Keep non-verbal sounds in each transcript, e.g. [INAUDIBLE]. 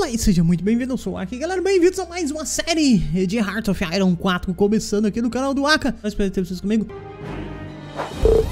Olá e seja muito bem-vindo, eu sou o Aki, galera, bem-vindos a mais uma série de Heart of Iron 4, começando aqui no canal do Aka, eu espero ter vocês comigo.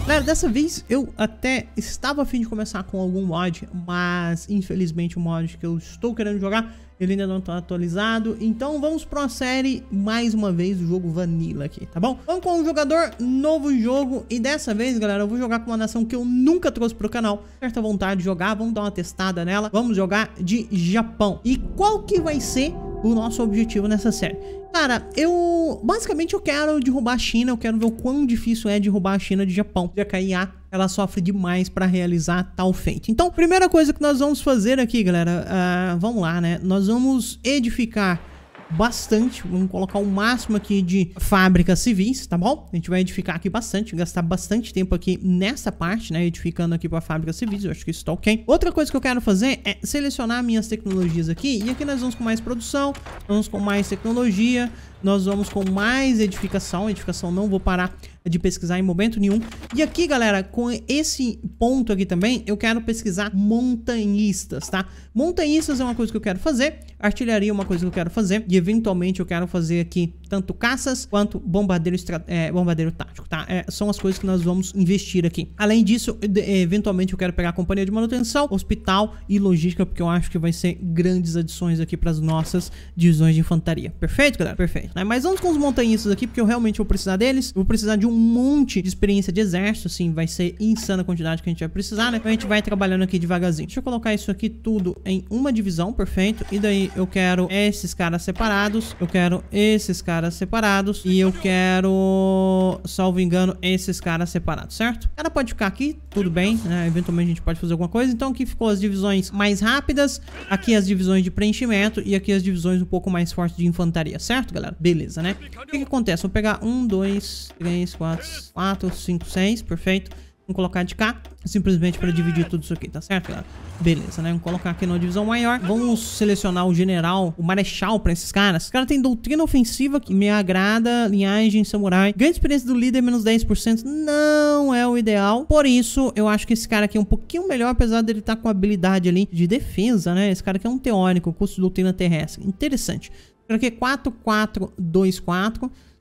Galera, dessa vez eu até estava afim de começar com algum mod, mas infelizmente o mod que eu estou querendo jogar ele ainda não está atualizado. Então vamos para a série mais uma vez do jogo Vanilla aqui, tá bom? Vamos com um jogador, novo jogo. E dessa vez, galera, eu vou jogar com uma nação que eu nunca trouxe pro canal. Certa vontade de jogar, vamos dar uma testada nela. Vamos jogar de Japão. E qual que vai ser o nosso objetivo nessa série? Cara, eu... Basicamente eu quero derrubar a China, eu quero ver o quão difícil é derrubar a China de Japão. Já cair a ela sofre demais para realizar tal feito. Então, primeira coisa que nós vamos fazer aqui, galera, uh, vamos lá, né? Nós vamos edificar bastante, vamos colocar o máximo aqui de fábricas civis, tá bom? A gente vai edificar aqui bastante, gastar bastante tempo aqui nessa parte, né, edificando aqui para fábricas civis, eu acho que isso tá ok. Outra coisa que eu quero fazer é selecionar minhas tecnologias aqui, e aqui nós vamos com mais produção, vamos com mais tecnologia, nós vamos com mais edificação. Edificação não vou parar de pesquisar em momento nenhum. E aqui, galera, com esse ponto aqui também, eu quero pesquisar montanhistas, tá? Montanhistas é uma coisa que eu quero fazer, artilharia é uma coisa que eu quero fazer, e eventualmente eu quero fazer aqui tanto caças quanto bombardeiro, é, bombardeiro tático, tá? É, são as coisas que nós vamos investir aqui. Além disso, eventualmente eu quero pegar a companhia de manutenção, hospital e logística, porque eu acho que vai ser grandes adições aqui para as nossas divisões de infantaria. Perfeito, galera? Perfeito né? Mas vamos com os montanhistas aqui, porque eu realmente vou precisar deles. Vou precisar de um monte de experiência de exército, assim, vai ser insana a quantidade que a gente vai precisar, né? Então a gente vai trabalhando aqui devagarzinho. Deixa eu colocar isso aqui tudo em uma divisão, perfeito. E daí eu quero esses caras separados, eu quero esses caras separados e eu quero, salvo engano, esses caras separados, certo? ela pode ficar aqui, tudo bem, né? Eventualmente a gente pode fazer alguma coisa. Então aqui ficou as divisões mais rápidas, aqui as divisões de preenchimento e aqui as divisões um pouco mais fortes de infantaria, certo, galera? beleza, né? O que, que acontece? Vou pegar um, dois, três, quatro, quatro, cinco, seis, perfeito. Vamos colocar de cá, simplesmente para dividir tudo isso aqui, tá certo, galera? Beleza, né? Vamos colocar aqui na divisão maior. Vamos selecionar o general, o marechal pra esses caras. Esse cara tem doutrina ofensiva que me agrada, linhagem, samurai. Ganha experiência do líder, menos 10%. Não é o ideal. Por isso, eu acho que esse cara aqui é um pouquinho melhor, apesar dele estar tá com habilidade ali de defesa, né? Esse cara aqui é um teórico, curso de doutrina terrestre. Interessante. Coloquei 4424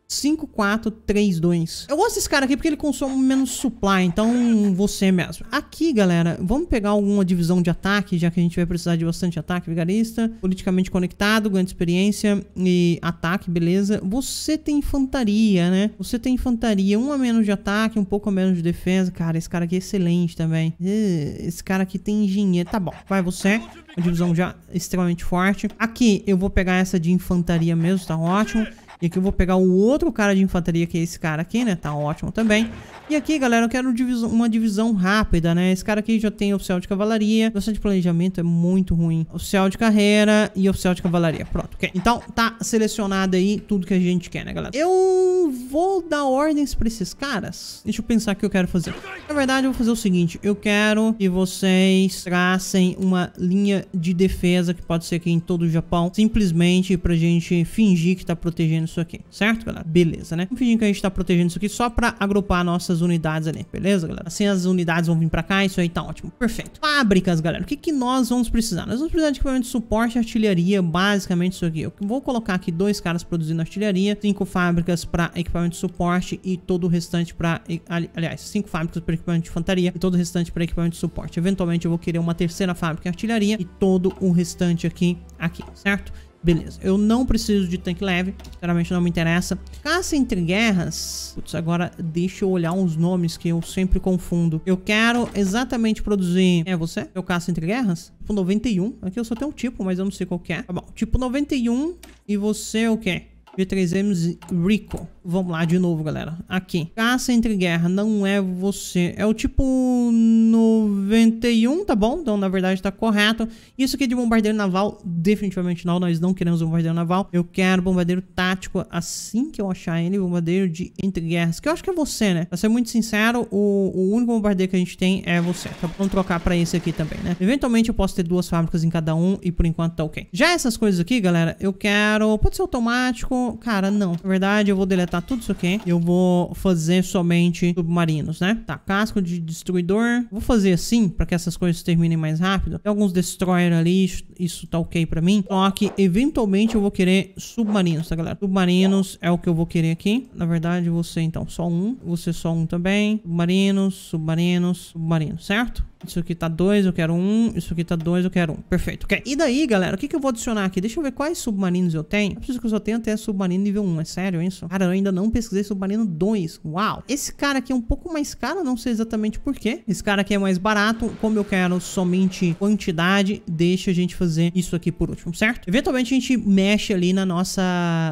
5432. Eu gosto desse cara aqui porque ele consome menos supply, então você mesmo. Aqui, galera, vamos pegar alguma divisão de ataque, já que a gente vai precisar de bastante ataque, vigarista. Politicamente conectado, ganho de experiência e ataque, beleza. Você tem infantaria, né? Você tem infantaria, um a menos de ataque, um pouco a menos de defesa. Cara, esse cara aqui é excelente também. Esse cara aqui tem engenheiro. Tá bom, vai você. Uma divisão já extremamente forte. Aqui, eu vou pegar essa de infantaria mesmo, tá ótimo. E aqui eu vou pegar o outro cara de infantaria, que é esse cara aqui, né? Tá ótimo também. E aqui, galera, eu quero uma divisão rápida, né? Esse cara aqui já tem oficial de cavalaria. Oficial de planejamento é muito ruim. Oficial de carreira e oficial de cavalaria. Pronto, ok. Então, tá selecionado aí tudo que a gente quer, né, galera? Eu vou dar ordens pra esses caras. Deixa eu pensar o que eu quero fazer. Na verdade, eu vou fazer o seguinte. Eu quero que vocês tracem uma linha de defesa, que pode ser aqui em todo o Japão. Simplesmente pra gente fingir que tá protegendo isso aqui, certo, galera? Beleza, né? Vamos fingir que a gente tá protegendo isso aqui só pra agrupar nossas unidades ali, beleza, galera? Assim as unidades vão vir pra cá, isso aí tá ótimo, perfeito. Fábricas, galera, o que que nós vamos precisar? Nós vamos precisar de equipamento de suporte artilharia, basicamente isso aqui. Eu vou colocar aqui dois caras produzindo artilharia, cinco fábricas pra equipamento de suporte e todo o restante pra... Ali, aliás, cinco fábricas pra equipamento de infantaria e todo o restante pra equipamento de suporte. Eventualmente eu vou querer uma terceira fábrica de artilharia e todo o restante aqui, aqui, certo? Beleza, eu não preciso de tanque leve, sinceramente não me interessa. Caça entre guerras, putz, agora deixa eu olhar uns nomes que eu sempre confundo. Eu quero exatamente produzir... É você? Eu caça entre guerras? Tipo 91, aqui eu só tenho um tipo, mas eu não sei qual que é. Tá bom, tipo 91 e você é o quê? G3M Rico. Vamos lá de novo, galera. Aqui. Caça entre guerra não é você. É o tipo 91, tá bom? Então, na verdade, tá correto. Isso aqui é de bombardeiro naval, definitivamente não. Nós não queremos bombardeiro naval. Eu quero bombardeiro tático assim que eu achar ele. Bombardeiro de entre guerras, que eu acho que é você, né? Pra ser muito sincero, o, o único bombardeiro que a gente tem é você. Tá então, bom? Vamos trocar pra esse aqui também, né? Eventualmente, eu posso ter duas fábricas em cada um e por enquanto tá ok. Já essas coisas aqui, galera, eu quero... Pode ser automático, cara, não. Na verdade, eu vou deletar tudo isso aqui. Eu vou fazer somente submarinos, né? Tá, casco de destruidor. Vou fazer assim, pra que essas coisas terminem mais rápido. Tem alguns destroyer ali, isso, isso tá ok pra mim. Só que, eventualmente, eu vou querer submarinos, tá, galera? Submarinos é o que eu vou querer aqui. Na verdade, você então só um. Você só um também. Submarinos, submarinos, submarinos, certo? Isso aqui tá 2, eu quero 1. Um. Isso aqui tá 2, eu quero 1. Um. Perfeito, ok. E daí, galera, o que, que eu vou adicionar aqui? Deixa eu ver quais submarinos eu tenho. Eu preciso que eu só tenho até submarino nível 1. É sério isso? Cara, eu ainda não pesquisei submarino 2. Uau! Esse cara aqui é um pouco mais caro, não sei exatamente porquê. Esse cara aqui é mais barato. Como eu quero somente quantidade, deixa a gente fazer isso aqui por último, certo? Eventualmente a gente mexe ali na nossa,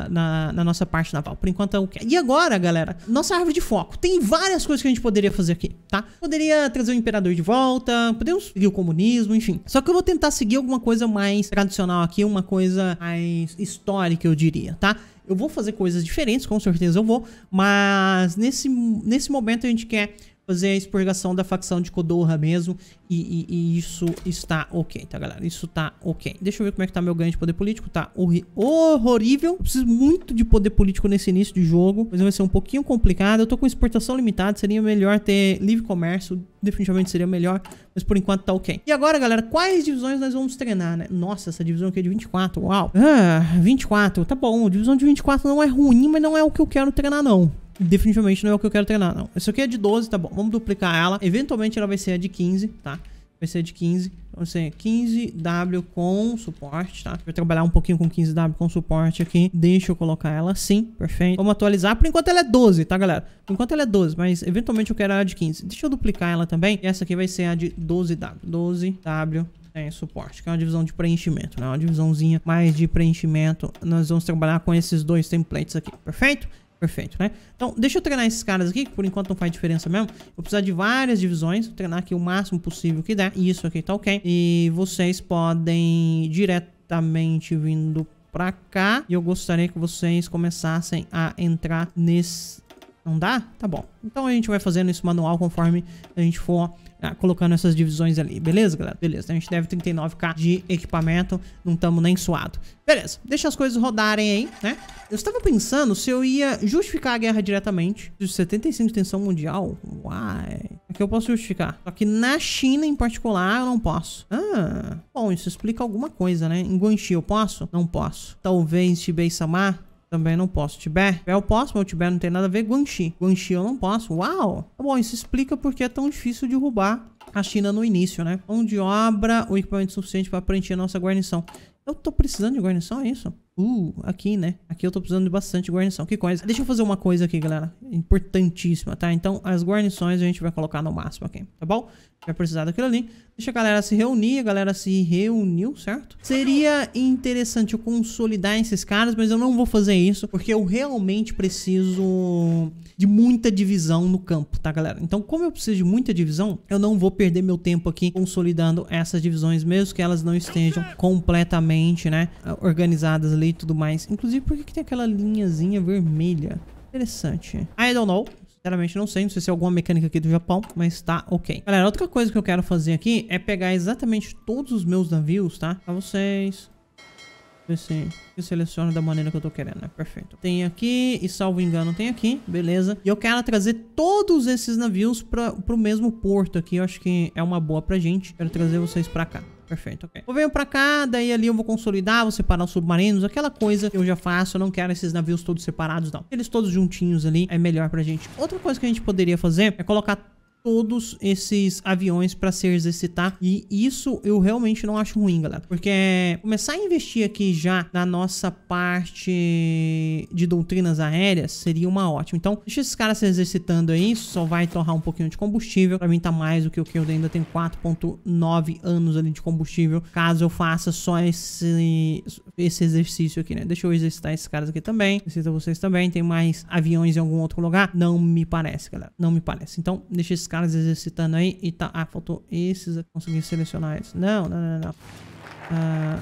na, na nossa parte naval. Por enquanto é o que. É. E agora, galera, nossa árvore de foco. Tem várias coisas que a gente poderia fazer aqui, tá? Poderia trazer o imperador de volta volta, podemos seguir o comunismo, enfim. Só que eu vou tentar seguir alguma coisa mais tradicional aqui, uma coisa mais histórica, eu diria, tá? Eu vou fazer coisas diferentes, com certeza eu vou, mas nesse, nesse momento a gente quer fazer a expurgação da facção de Kodorra mesmo. E, e, e, isso está ok, tá, galera? Isso tá ok. Deixa eu ver como é que tá meu ganho de poder político. Tá horrível. Preciso muito de poder político nesse início de jogo. Mas vai ser um pouquinho complicado. Eu tô com exportação limitada. Seria melhor ter livre comércio. Definitivamente seria melhor. Mas por enquanto tá ok. E agora, galera, quais divisões nós vamos treinar, né? Nossa, essa divisão aqui é de 24. Uau. Ah, 24. Tá bom. Divisão de 24 não é ruim, mas não é o que eu quero treinar, não definitivamente não é o que eu quero treinar, não. Isso aqui é de 12, tá bom. Vamos duplicar ela. Eventualmente ela vai ser a de 15, tá? Vai ser de 15. Vai ser 15W com suporte, tá? Vou trabalhar um pouquinho com 15W com suporte aqui. Deixa eu colocar ela assim, perfeito. Vamos atualizar. Por enquanto ela é 12, tá, galera? Por enquanto ela é 12, mas eventualmente eu quero a de 15. Deixa eu duplicar ela também. E essa aqui vai ser a de 12W. 12W tem suporte, que é uma divisão de preenchimento, né? Uma divisãozinha mais de preenchimento. Nós vamos trabalhar com esses dois templates aqui, perfeito? Perfeito, né? Então, deixa eu treinar esses caras aqui, que por enquanto não faz diferença mesmo. Vou precisar de várias divisões, vou treinar aqui o máximo possível que der. Isso aqui tá ok. E vocês podem diretamente vindo pra cá. E eu gostaria que vocês começassem a entrar nesse... Não dá? Tá bom. Então a gente vai fazendo isso manual conforme a gente for tá colocando essas divisões ali. Beleza, galera? Beleza. a gente deve 39k de equipamento, não estamos nem suado. Beleza, deixa as coisas rodarem aí, né? Eu estava pensando se eu ia justificar a guerra diretamente. 75 de tensão mundial? Uai. Aqui é eu posso justificar. Só que na China, em particular, eu não posso. Ah, bom, isso explica alguma coisa, né? Em Guangxi eu posso? Não posso. Talvez Shibei-sama também não posso. Tibé? eu posso, mas o Tibé não tem nada a ver. Guanxi. Guanxi eu não posso. Uau! Tá bom, isso explica porque é tão difícil de roubar a China no início, né? Mão de obra, o equipamento suficiente para preencher a nossa guarnição. Eu tô precisando de guarnição, é isso? Uh, aqui, né? Aqui eu tô precisando de bastante guarnição. Que coisa. Deixa eu fazer uma coisa aqui, galera. Importantíssima, tá? Então, as guarnições a gente vai colocar no máximo aqui, tá bom? vai é precisar daquilo ali. Deixa a galera se reunir, a galera se reuniu, certo? Seria interessante eu consolidar esses caras, mas eu não vou fazer isso, porque eu realmente preciso de muita divisão no campo, tá, galera? Então, como eu preciso de muita divisão, eu não vou perder meu tempo aqui consolidando essas divisões, mesmo que elas não estejam completamente, né, organizadas ali e tudo mais. Inclusive, por que, que tem aquela linhazinha vermelha? Interessante. I don't know. Sinceramente não sei, não sei se é alguma mecânica aqui do Japão, mas tá ok. Galera, outra coisa que eu quero fazer aqui é pegar exatamente todos os meus navios, tá? Pra vocês. Ver se eu seleciono da maneira que eu tô querendo, né? Perfeito. Tem aqui, e salvo engano, tem aqui, beleza. E eu quero trazer todos esses navios pra, pro mesmo porto aqui, eu acho que é uma boa pra gente. Quero trazer vocês pra cá perfeito, ok. Eu venho pra cá, daí ali eu vou consolidar, vou separar os submarinos, aquela coisa que eu já faço. Eu não quero esses navios todos separados, não. Eles todos juntinhos ali é melhor pra gente. Outra coisa que a gente poderia fazer é colocar todos esses aviões para se exercitar e isso eu realmente não acho ruim, galera, porque é começar a investir aqui já na nossa parte de doutrinas aéreas seria uma ótima. Então, deixa esses caras se exercitando aí, só vai torrar um pouquinho de combustível. Para mim tá mais do que o que eu ainda tenho 4.9 anos ali de combustível, caso eu faça só esse esse exercício aqui, né? Deixa eu exercitar esses caras aqui também. Exercita vocês também. Tem mais aviões em algum outro lugar? Não me parece, galera. Não me parece. Então, deixa esses caras exercitando aí e tá... Ah, faltou esses, aqui. consegui selecionar eles. Não, não, não, não. Ah,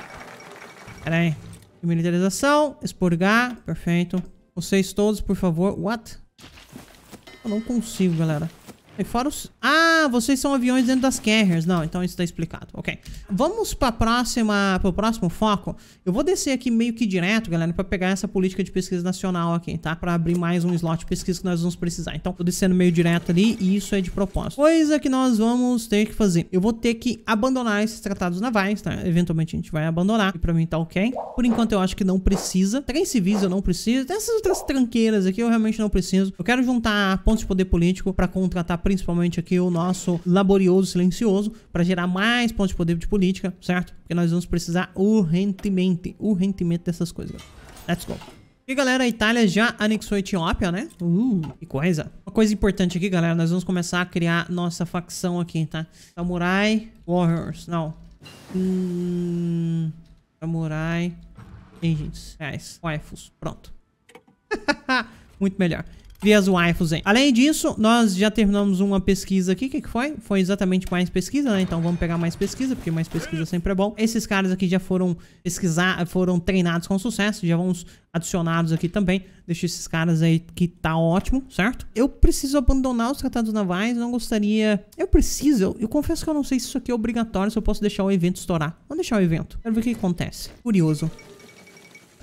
pera aí. Militarização, expurgar, perfeito. Vocês todos, por favor. What? Eu não consigo, galera. E fora os... Ah, vocês são aviões dentro das carriers. Não, então isso tá explicado. Ok. Vamos pra próxima... Pro próximo foco. Eu vou descer aqui meio que direto, galera, pra pegar essa política de pesquisa nacional aqui, tá? Pra abrir mais um slot de pesquisa que nós vamos precisar. Então, tô descendo meio direto ali e isso é de propósito. Coisa que nós vamos ter que fazer. Eu vou ter que abandonar esses tratados navais, tá? Eventualmente a gente vai abandonar. E pra mim tá ok. Por enquanto eu acho que não precisa. Três civis eu não preciso. essas outras tranqueiras aqui eu realmente não preciso. Eu quero juntar pontos de poder político pra contratar principalmente aqui o nosso laborioso silencioso para gerar mais pontos de poder de política, certo? Porque nós vamos precisar urgentemente, urgentemente dessas coisas. Let's go. E galera, a Itália já anexou a Etiópia, né? Uh, que coisa. Uma coisa importante aqui, galera, nós vamos começar a criar nossa facção aqui, tá? Samurai Warriors, não. Hum, samurai Engines, Reais, é, Waifus, pronto. [LAUGHS] Muito melhor via hein. Além disso, nós já terminamos uma pesquisa aqui. O que, que foi? Foi exatamente mais pesquisa, né? Então vamos pegar mais pesquisa, porque mais pesquisa sempre é bom. Esses caras aqui já foram pesquisar, foram treinados com sucesso, já vamos adicionados aqui também. Deixa esses caras aí que tá ótimo, certo? Eu preciso abandonar os tratados navais, não gostaria... Eu preciso, eu, eu confesso que eu não sei se isso aqui é obrigatório, se eu posso deixar o evento estourar. Vamos deixar o evento. Quero ver o que acontece. Curioso.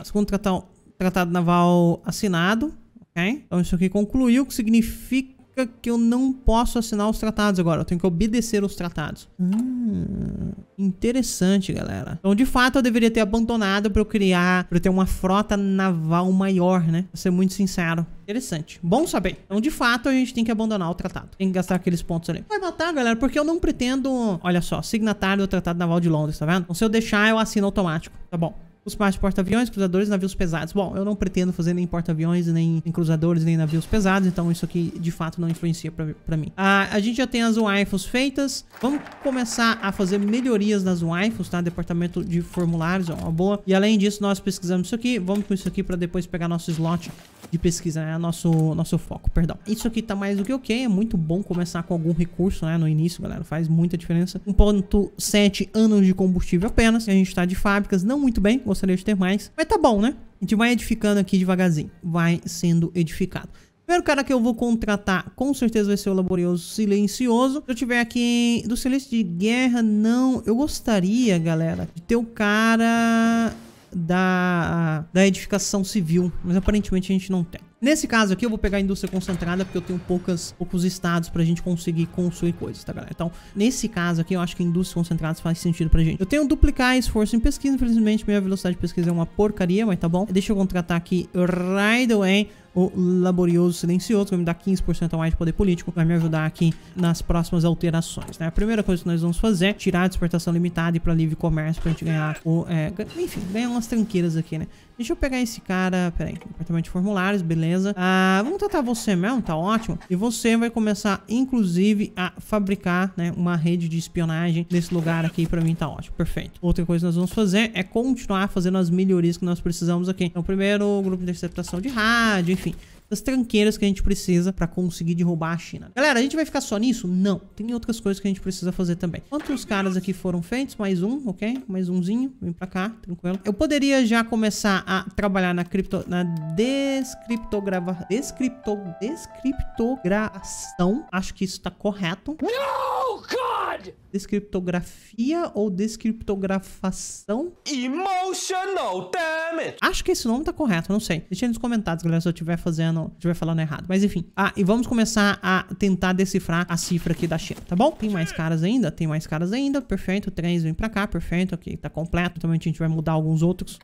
Segundo tratado, tratado naval assinado. Okay? Então isso aqui concluiu, que significa que eu não posso assinar os tratados agora. Eu tenho que obedecer os tratados. Hum, interessante, galera. Então, de fato, eu deveria ter abandonado para eu criar, para eu ter uma frota naval maior, né? Pra ser muito sincero. Interessante. Bom saber. Então, de fato, a gente tem que abandonar o tratado. Tem que gastar aqueles pontos ali. Vai matar, galera, porque eu não pretendo... Olha só, signatário do Tratado Naval de Londres, tá vendo? Então, se eu deixar, eu assino automático. Tá bom os mais porta-aviões, cruzadores, navios pesados. Bom, eu não pretendo fazer nem porta-aviões, nem, cruzadores, nem navios pesados, então isso aqui de fato não influencia para mim. Ah, a gente já tem as waifus feitas. Vamos começar a fazer melhorias nas waifus, tá? Departamento de formulários é uma boa. E além disso, nós pesquisamos isso aqui. Vamos com isso aqui para depois pegar nosso slot de pesquisa, né? Nosso, nosso foco, perdão. Isso aqui tá mais do que ok. É muito bom começar com algum recurso, né? No início, galera. Faz muita diferença. 1.7 anos de combustível apenas. A gente tá de fábricas, não muito bem gostaria de ter mais. Mas tá bom, né? A gente vai edificando aqui devagarzinho. Vai sendo edificado. Primeiro cara que eu vou contratar, com certeza vai ser o Laborioso Silencioso. Se eu tiver aqui do Silêncio de Guerra, não. Eu gostaria, galera, de ter o cara da, da edificação civil, mas aparentemente a gente não tem. Nesse caso aqui eu vou pegar a indústria concentrada porque eu tenho poucas, poucos estados pra gente conseguir construir coisas, tá galera? Então, nesse caso aqui eu acho que indústria concentrada faz sentido pra gente. Eu tenho duplicar esforço em pesquisa, infelizmente minha velocidade de pesquisa é uma porcaria, mas tá bom. Deixa eu contratar aqui right away, o Laborioso Silencioso, vai me dar 15% a mais de poder político, vai me ajudar aqui nas próximas alterações, né? A primeira coisa que nós vamos fazer é tirar a despertação limitada e para livre comércio pra gente ganhar o... É, enfim, ganhar umas tranqueiras aqui, né? Deixa eu pegar esse cara, peraí, departamento de formulários, beleza. Ah, vamos tratar você mesmo, tá ótimo. E você vai começar, inclusive, a fabricar, né, uma rede de espionagem nesse lugar aqui pra mim, tá ótimo, perfeito. Outra coisa que nós vamos fazer é continuar fazendo as melhorias que nós precisamos aqui. Então, primeiro, grupo de interceptação de rádio, enfim, coffee das tranqueiras que a gente precisa para conseguir derrubar a China. Galera, a gente vai ficar só nisso? Não. Tem outras coisas que a gente precisa fazer também. Quantos caras aqui foram feitos? Mais um, ok? Mais umzinho. Vem pra cá, tranquilo. Eu poderia já começar a trabalhar na cripto... Na descriptograva... Descripto... Descriptogração. Acho que isso tá correto. Não, oh, God! Descriptografia ou descriptografação? Emotional damage! Acho que esse nome tá correto, não sei. Deixa aí nos comentários, galera, se eu estiver fazendo não estiver falando errado. Mas enfim. Ah, e vamos começar a tentar decifrar a cifra aqui da China, tá bom? Tem mais caras ainda, tem mais caras ainda. Perfeito, três vem pra cá, perfeito. Ok, tá completo. Também a gente vai mudar alguns outros.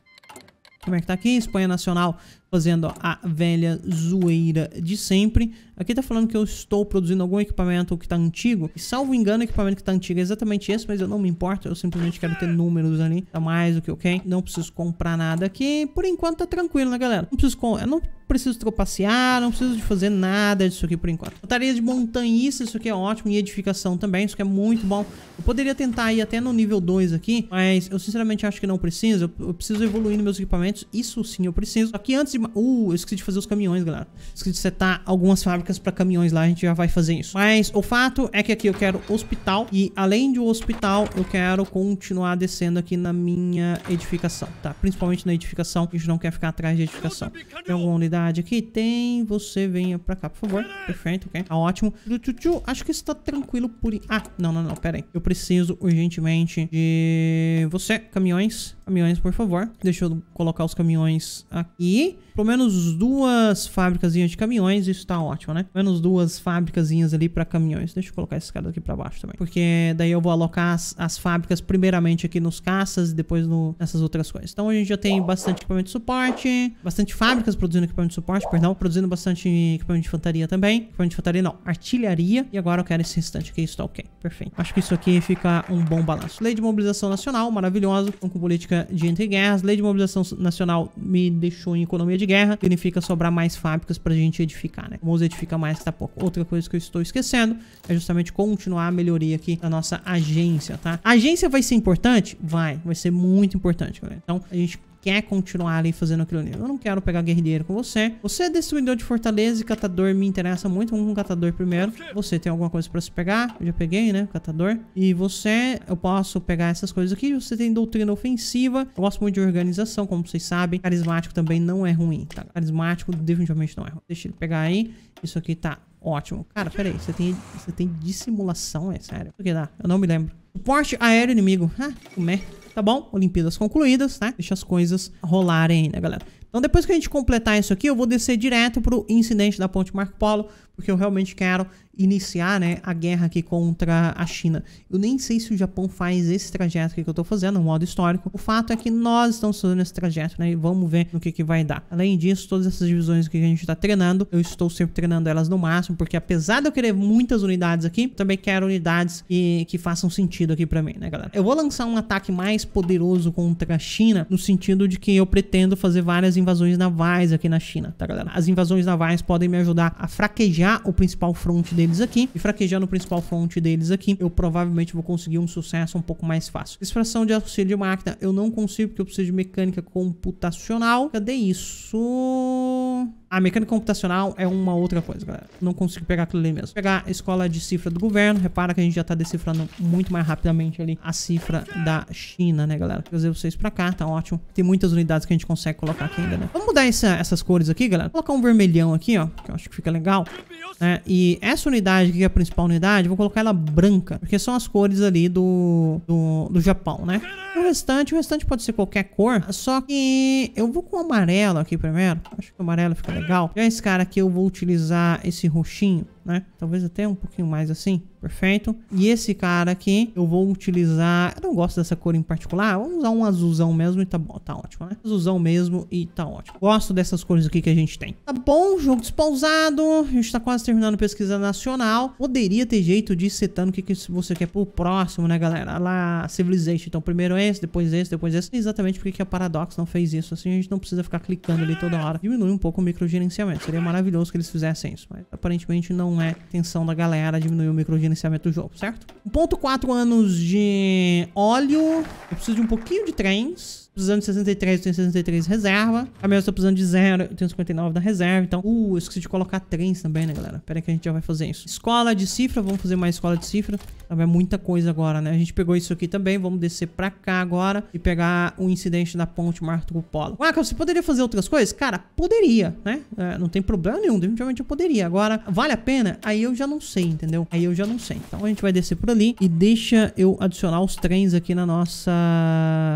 Como é que tá aqui? Espanha Nacional fazendo a velha zoeira de sempre. Aqui tá falando que eu estou produzindo algum equipamento que tá antigo. E salvo engano, o equipamento que tá antigo é exatamente esse, mas eu não me importo. Eu simplesmente quero ter números ali. Tá mais do que ok. Não preciso comprar nada aqui. Por enquanto tá tranquilo, né, galera? Não preciso, não preciso trapacear, não preciso de fazer nada disso aqui por enquanto. Tareia de montanhista, isso aqui é ótimo, e edificação também, isso aqui é muito bom. Eu poderia tentar ir até no nível 2 aqui, mas eu sinceramente acho que não preciso. Eu, eu preciso evoluir meus equipamentos, isso sim eu preciso. Só que antes de... Uh, eu esqueci de fazer os caminhões, galera. Esqueci de setar algumas fábricas pra caminhões lá, a gente já vai fazer isso. Mas o fato é que aqui eu quero hospital, e além de um hospital, eu quero continuar descendo aqui na minha edificação, tá? Principalmente na edificação, a gente não quer ficar atrás de edificação. Tem alguma unidade aqui tem. Você venha pra cá, por favor. Perfeito, ok. Tá ótimo. acho que está tranquilo por... Ah, não, não, não, pera aí. Eu preciso urgentemente de... Você, caminhões. Caminhões, por favor. Deixa eu colocar os caminhões aqui. Pelo menos duas fábricas de caminhões. Isso tá ótimo, né? Pelo menos duas fábricas ali pra caminhões. Deixa eu colocar esses caras aqui pra baixo também. Porque daí eu vou alocar as, as fábricas primeiramente aqui nos caças e depois no, nessas outras coisas. Então a gente já tem bastante equipamento de suporte, bastante fábricas produzindo equipamento equipamento de suporte, perdão. Produzindo bastante equipamento de infantaria também. Equipamento de infantaria não, artilharia. E agora eu quero esse restante aqui, isso tá ok. Perfeito. Acho que isso aqui fica um bom balanço. Lei de mobilização nacional, maravilhoso. Com política de entre guerras. Lei de mobilização nacional me deixou em economia de guerra. Significa sobrar mais fábricas pra gente edificar, né? Vamos edificar mais tá pouco. Outra coisa que eu estou esquecendo é justamente continuar a melhoria aqui da nossa agência, tá? A agência vai ser importante? Vai. Vai ser muito importante, galera. Então, a gente quer continuar ali fazendo aquilo ali. Eu não quero pegar guerrilheiro com você. Você é destruidor de fortaleza e catador me interessa muito. Vamos com o catador primeiro. Você tem alguma coisa pra se pegar? Eu já peguei, né? O catador. E você, eu posso pegar essas coisas aqui. Você tem doutrina ofensiva. Eu gosto muito de organização, como vocês sabem. Carismático também não é ruim, tá? Carismático definitivamente não é ruim. Deixa ele pegar aí. Isso aqui tá ótimo. Cara, peraí. Você tem, você tem dissimulação, é sério? O que dá? Eu não me lembro. Suporte aéreo inimigo. Ah, como é? tá bom? Olimpíadas concluídas, né? Deixa as coisas rolarem, né, galera? Então, depois que a gente completar isso aqui, eu vou descer direto pro incidente da ponte Marco Polo porque eu realmente quero iniciar né, a guerra aqui contra a China. Eu nem sei se o Japão faz esse trajeto que eu estou fazendo, no é modo histórico. O fato é que nós estamos fazendo esse trajeto, né? E vamos ver no que, que vai dar. Além disso, todas essas divisões que a gente está treinando, eu estou sempre treinando elas no máximo, porque apesar de eu querer muitas unidades aqui, também quero unidades que, que façam sentido aqui para mim, né, galera? Eu vou lançar um ataque mais poderoso contra a China, no sentido de que eu pretendo fazer várias invasões navais aqui na China, tá, galera? As invasões navais podem me ajudar a fraquejar fraquejar o principal front deles aqui. E fraquejando o principal front deles aqui, eu provavelmente vou conseguir um sucesso um pouco mais fácil. Extração de auxílio de máquina eu não consigo, porque eu preciso de mecânica computacional. Cadê isso? A mecânica computacional é uma outra coisa, galera. Não consigo pegar aquilo ali mesmo. Vou pegar a escola de cifra do governo. Repara que a gente já tá decifrando muito mais rapidamente ali a cifra da China, né, galera? Vou trazer vocês pra cá, tá ótimo. Tem muitas unidades que a gente consegue colocar aqui ainda, né? Vamos mudar essa, essas cores aqui, galera. Vou colocar um vermelhão aqui, ó, que eu acho que fica legal. Né? E essa unidade aqui, que é a principal unidade, vou colocar ela branca, porque são as cores ali do, do, do Japão, né? O restante, o restante pode ser qualquer cor, só que eu vou com o amarelo aqui primeiro. Acho que o amarelo fica legal legal. Já é esse cara aqui eu vou utilizar esse roxinho né? Talvez até um pouquinho mais assim, perfeito. E esse cara aqui, eu vou utilizar... Eu não gosto dessa cor em particular, vamos usar um azulzão mesmo e tá bom, tá ótimo, né? Azulzão mesmo e tá ótimo. Gosto dessas cores aqui que a gente tem. Tá bom, jogo despausado, a gente tá quase terminando pesquisa nacional. Poderia ter jeito de ir setando o que, que você quer pro próximo, né, galera? Lá, Civilization. Então, primeiro esse, depois esse, depois esse. Exatamente porque que a Paradox não fez isso, assim a gente não precisa ficar clicando ali toda hora. Diminui um pouco o microgerenciamento. Seria maravilhoso que eles fizessem isso, mas aparentemente não não é tensão da galera diminuir o microgerenciamento do jogo, certo? 1.4 anos de óleo. Eu preciso de um pouquinho de trens precisando de 63, eu tenho 63 reserva. Amanhã eu estou precisando de zero, eu tenho 59 da reserva. Então, uh, eu esqueci de colocar trens também, né, galera? Pera aí que a gente já vai fazer isso. Escola de cifra, vamos fazer mais escola de cifra. Também é muita coisa agora, né? A gente pegou isso aqui também, vamos descer pra cá agora e pegar o incidente da ponte Marco Polo. Ah, você poderia fazer outras coisas? Cara, poderia, né? É, não tem problema nenhum, definitivamente eu poderia. Agora, vale a pena? Aí eu já não sei, entendeu? Aí eu já não sei. Então a gente vai descer por ali e deixa eu adicionar os trens aqui na nossa...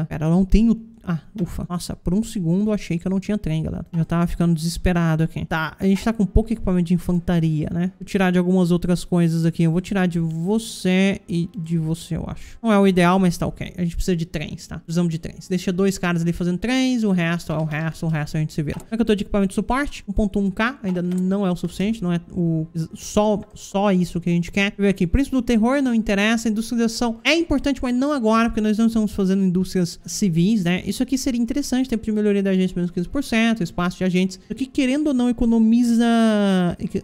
Cara, eu não tenho ah, ufa. Nossa, por um segundo eu achei que eu não tinha trem, galera. Já tava ficando desesperado aqui. Tá, a gente tá com pouco equipamento de infantaria, né? Vou tirar de algumas outras coisas aqui. Eu vou tirar de você e de você, eu acho. Não é o ideal, mas tá ok. A gente precisa de trens, tá? Precisamos de trens. Deixa dois caras ali fazendo trens, o resto é o resto, o resto a gente se vira. Como é que eu tô de equipamento de suporte? 1.1k ainda não é o suficiente, não é o só, só isso que a gente quer. Deixa eu ver aqui. Príncipe do terror não interessa, industrialização é importante, mas não agora, porque nós não estamos fazendo indústrias civis, né? Isso isso aqui seria interessante, tempo de melhoria da agente menos 15%, espaço de agentes, o que querendo ou não economiza,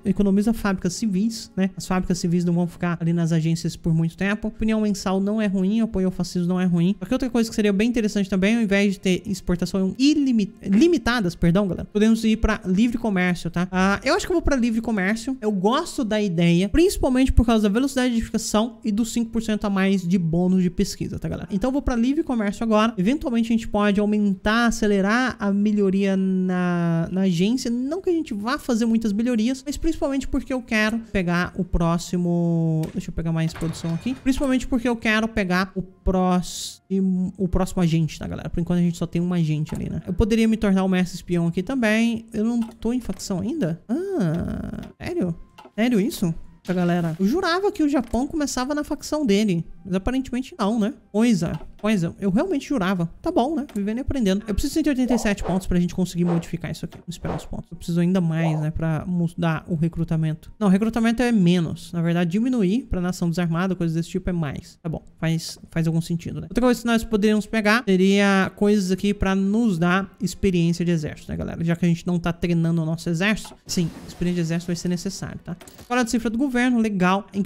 economiza fábricas civis, né? As fábricas civis não vão ficar ali nas agências por muito tempo. Opinião mensal não é ruim, apoio ao fascismo não é ruim. Só que outra coisa que seria bem interessante também, ao invés de ter exportação ilimitadas limitadas, perdão, galera, podemos ir para livre comércio, tá? Ah, eu acho que eu vou para livre comércio. Eu gosto da ideia, principalmente por causa da velocidade de edificação e dos 5% a mais de bônus de pesquisa, tá, galera? Então eu vou para livre comércio agora. Eventualmente a gente pode aumentar, acelerar a melhoria na, na agência. Não que a gente vá fazer muitas melhorias, mas principalmente porque eu quero pegar o próximo... Deixa eu pegar mais produção aqui. Principalmente porque eu quero pegar o próximo, o próximo agente, tá, galera? Por enquanto a gente só tem um agente ali, né? Eu poderia me tornar o mestre espião aqui também. Eu não tô em facção ainda? Ah, sério? Sério isso? Tá, galera? Eu jurava que o Japão começava na facção dele, mas aparentemente não, né? Coisa coisa, eu realmente jurava. Tá bom, né? Vivendo e aprendendo. Eu preciso de 187 pontos pra gente conseguir modificar isso aqui. Vamos esperar os pontos. Eu preciso ainda mais, né? Pra mudar o recrutamento. Não, recrutamento é menos. Na verdade, diminuir pra nação desarmada, coisas desse tipo, é mais. Tá bom. Faz, faz algum sentido, né? Outra coisa que nós poderíamos pegar seria coisas aqui pra nos dar experiência de exército, né, galera? Já que a gente não tá treinando o nosso exército. Sim, experiência de exército vai ser necessário, tá? Fora de cifra do governo, legal. Em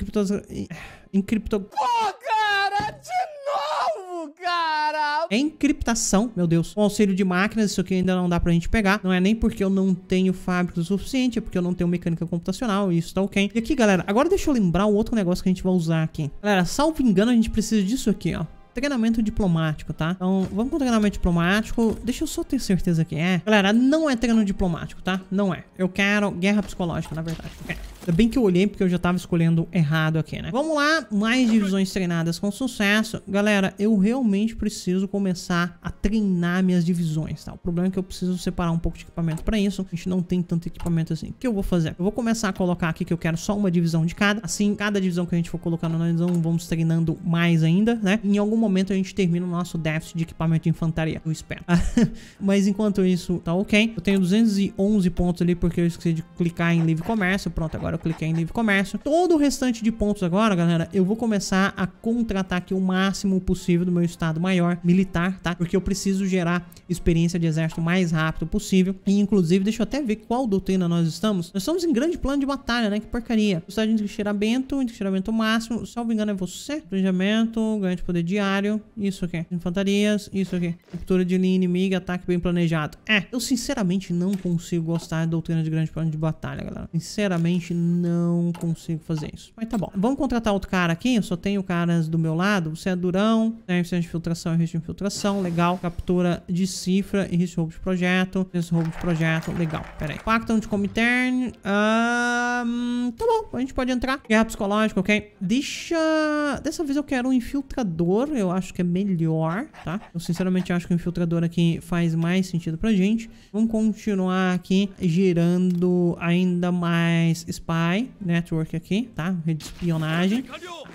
encripto. Oh, cara! Pô, cara! cara! É encriptação, meu Deus. Com auxílio de máquinas, isso aqui ainda não dá pra gente pegar. Não é nem porque eu não tenho fábrica o suficiente, é porque eu não tenho mecânica computacional, isso tá ok. E aqui, galera, agora deixa eu lembrar o outro negócio que a gente vai usar aqui. Galera, salvo engano, a gente precisa disso aqui, ó treinamento diplomático, tá? Então, vamos com treinamento diplomático. Deixa eu só ter certeza que é. Galera, não é treino diplomático, tá? Não é. Eu quero guerra psicológica, na verdade. Eu Ainda bem que eu olhei porque eu já tava escolhendo errado aqui, né? Vamos lá, mais divisões treinadas com sucesso. Galera, eu realmente preciso começar a treinar minhas divisões, tá? O problema é que eu preciso separar um pouco de equipamento pra isso. A gente não tem tanto equipamento assim. O que eu vou fazer? Eu vou começar a colocar aqui que eu quero só uma divisão de cada. Assim, cada divisão que a gente for colocando, nós não vamos treinando mais ainda, né? Em algum momento a gente termina o nosso déficit de equipamento de infantaria. Eu espero. [LAUGHS] Mas enquanto isso, tá ok. Eu tenho 211 pontos ali porque eu esqueci de clicar em livre comércio. Pronto, agora eu cliquei em livre comércio. Todo o restante de pontos agora, galera, eu vou começar a contratar aqui o máximo possível do meu estado maior militar, tá? Porque eu preciso gerar experiência de exército o mais rápido possível. E, inclusive, deixa eu até ver qual doutrina nós estamos. Nós estamos em grande plano de batalha, né? Que porcaria. O estado de enxeramento, enxeramento máximo. me engano, é você. Planejamento, ganho de poder diário. Isso aqui. Infantarias, isso aqui. Captura de linha inimiga, ataque bem planejado. É, eu sinceramente não consigo gostar de doutrina de grande plano de batalha, galera. Sinceramente, não não consigo fazer isso. Mas tá, tá bom. Vamos contratar outro cara aqui. Eu só tenho caras do meu lado. Você é durão. Né? é de infiltração e risco de infiltração. Legal. Captura de cifra e risco de roubo de projeto. Risco de roubo de projeto. Legal. Pera aí. Pacto anticomitern. Um, tá bom. A gente pode entrar. Guerra psicológica, ok? Deixa... Dessa vez eu quero um infiltrador. Eu acho que é melhor, tá? Eu sinceramente acho que o infiltrador aqui faz mais sentido pra gente. Vamos continuar aqui gerando ainda mais espaço Spy Network aqui, tá? Rede de espionagem.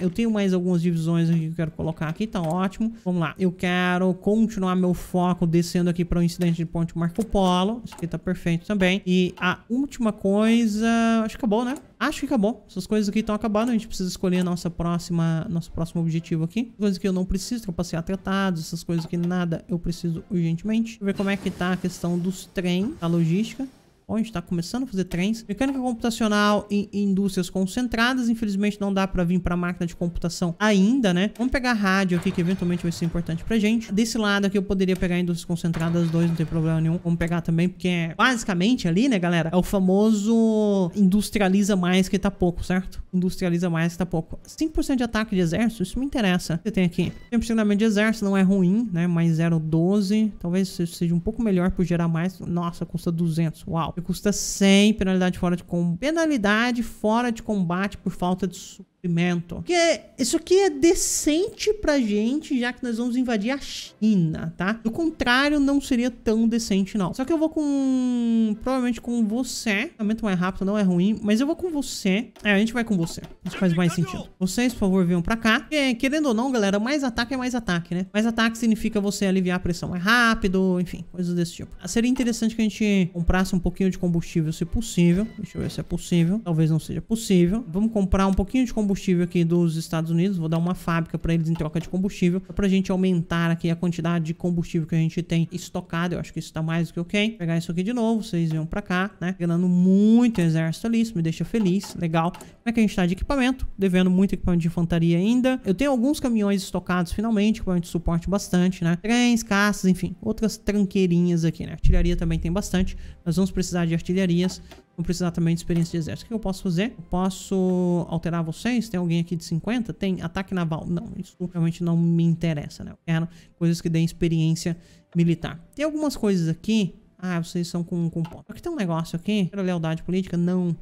Eu tenho mais algumas divisões aqui que eu quero colocar aqui, tá ótimo. Vamos lá. Eu quero continuar meu foco descendo aqui para o um incidente de ponte Marco Polo. Isso aqui tá perfeito também. E a última coisa... Acho que acabou, né? Acho que acabou. Essas coisas aqui estão acabando. A gente precisa escolher nossa próxima, nosso próximo objetivo aqui. Coisas que eu não preciso, passei tratados, essas coisas que nada eu preciso urgentemente. Deixa eu ver como é que tá a questão dos trem, a logística. Onde a gente tá começando a fazer trens. Mecânica computacional em, indústrias concentradas. Infelizmente não dá pra vir pra máquina de computação ainda, né? Vamos pegar rádio aqui, que eventualmente vai ser importante pra gente. Desse lado aqui eu poderia pegar indústrias concentradas 2, não tem problema nenhum. Vamos pegar também, porque é basicamente ali, né, galera? É o famoso industrializa mais que tá pouco, certo? Industrializa mais que tá pouco. 5% de ataque de exército, isso me interessa. Você tem aqui. Tempo de treinamento de exército não é ruim, né? Mais 0,12. Talvez seja um pouco melhor por gerar mais. Nossa, custa 200. Uau custa 100, penalidade fora de combate. penalidade fora de combate por falta de suporte que Porque é, isso aqui é decente pra gente, já que nós vamos invadir a China, tá? Do contrário, não seria tão decente, não. Só que eu vou com... Provavelmente com você. Aumento mais rápido não é ruim, mas eu vou com você. É, a gente vai com você. Isso faz mais sentido. Vocês, por favor, venham pra cá. Porque, é, querendo ou não, galera, mais ataque é mais ataque, né? Mais ataque significa você aliviar a pressão mais rápido, enfim, coisas desse tipo. Ah, seria interessante que a gente comprasse um pouquinho de combustível, se possível. Deixa eu ver se é possível. Talvez não seja possível. Vamos comprar um pouquinho de combustível combustível aqui dos Estados Unidos, vou dar uma fábrica para eles em troca de combustível, para a gente aumentar aqui a quantidade de combustível que a gente tem estocado, eu acho que isso está mais do que ok. Vou pegar isso aqui de novo, vocês vêm para cá, né, ganhando muito exército ali, isso me deixa feliz, legal. Como é que a gente está de equipamento? Devendo muito equipamento de infantaria ainda. Eu tenho alguns caminhões estocados finalmente, equipamento de suporte bastante, né, trens, caças, enfim, outras tranqueirinhas aqui, né, artilharia também tem bastante, nós vamos precisar de artilharias, Vou precisar também de experiência de exército. O que eu posso fazer? Eu posso alterar vocês? Tem alguém aqui de 50? Tem ataque naval? Não, isso realmente não me interessa, né? Eu quero coisas que deem experiência militar. Tem algumas coisas aqui... Ah, vocês são com, com ponto. Aqui tem um negócio aqui. Quero lealdade política? Não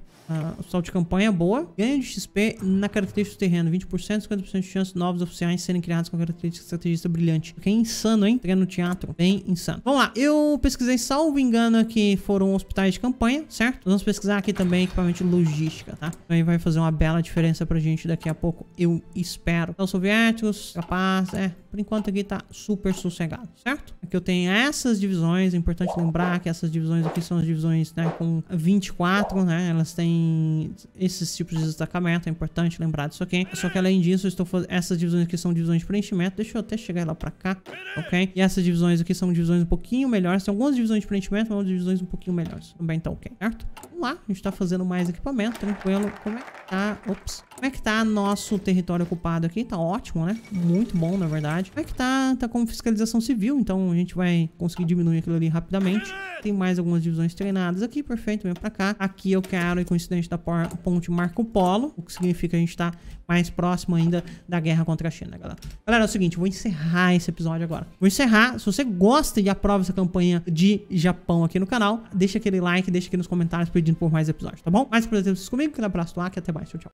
hospital ah, de campanha é boa. Ganho de XP na característica do terreno, 20%, 50% de chance de novos oficiais serem criados com a característica estrategista brilhante. Que é insano, hein? Treino teatro, bem insano. Vamos lá, eu pesquisei, salvo engano, aqui foram hospitais de campanha, certo? Vamos pesquisar aqui também equipamento de logística, tá? Então, aí vai fazer uma bela diferença pra gente daqui a pouco, eu espero. Então, soviéticos, capaz, é, por enquanto aqui tá super sossegado, certo? Aqui eu tenho essas divisões, é importante lembrar que essas divisões aqui são as divisões né, com 24, né? Elas têm esses tipos de destacamento, é importante lembrar disso aqui. Só que além disso, eu estou fazendo essas divisões aqui são divisões de preenchimento, deixa eu até chegar lá pra cá, ok? E essas divisões aqui são divisões um pouquinho melhores, tem algumas divisões de preenchimento, mas algumas divisões um pouquinho melhores. Também tá ok, certo? vamos lá. A gente tá fazendo mais equipamento, tranquilo. Como é que tá... Ops. Como é que tá nosso território ocupado aqui? Tá ótimo, né? Muito bom, na verdade. Como é que tá? Tá com fiscalização civil, então a gente vai conseguir diminuir aquilo ali rapidamente. Tem mais algumas divisões treinadas aqui, perfeito, vem pra cá. Aqui eu quero ir com o incidente da ponte Marco Polo, o que significa que a gente tá mais próximo ainda da guerra contra a China, galera. Galera, é o seguinte, vou encerrar esse episódio agora. Vou encerrar. Se você gosta e aprova essa campanha de Japão aqui no canal, deixa aquele like, deixa aqui nos comentários pedindo por mais episódios, tá bom? Mais prazer vocês comigo, um abraço do Aki, até mais, tchau, tchau.